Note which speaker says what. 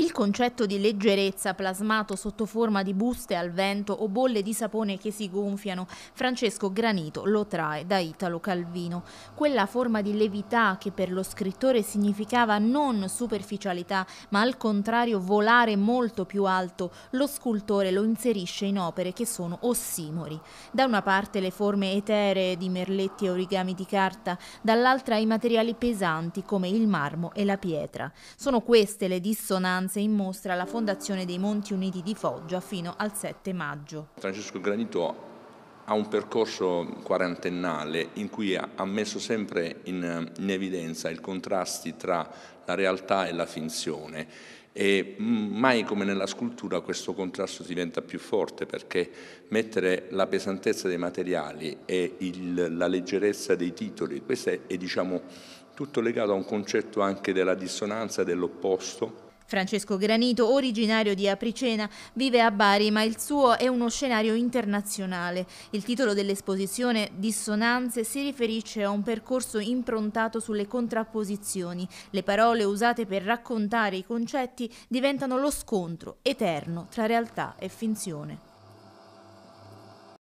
Speaker 1: Il concetto di leggerezza plasmato sotto forma di buste al vento o bolle di sapone che si gonfiano, Francesco Granito lo trae da Italo Calvino. Quella forma di levità che per lo scrittore significava non superficialità, ma al contrario volare molto più alto, lo scultore lo inserisce in opere che sono ossimori. Da una parte le forme eteree di merletti e origami di carta, dall'altra i materiali pesanti come il marmo e la pietra. Sono queste le dissonanze stanze in mostra alla Fondazione dei Monti Uniti di Foggia fino al 7 maggio.
Speaker 2: Francesco Granito ha un percorso quarantennale in cui ha messo sempre in, in evidenza i contrasti tra la realtà e la finzione e mai come nella scultura questo contrasto diventa più forte perché mettere la pesantezza dei materiali e il, la leggerezza dei titoli, questo è, è diciamo, tutto legato a un concetto anche della dissonanza, dell'opposto
Speaker 1: Francesco Granito, originario di Apricena, vive a Bari, ma il suo è uno scenario internazionale. Il titolo dell'esposizione, Dissonanze, si riferisce a un percorso improntato sulle contrapposizioni. Le parole usate per raccontare i concetti diventano lo scontro eterno tra realtà e finzione.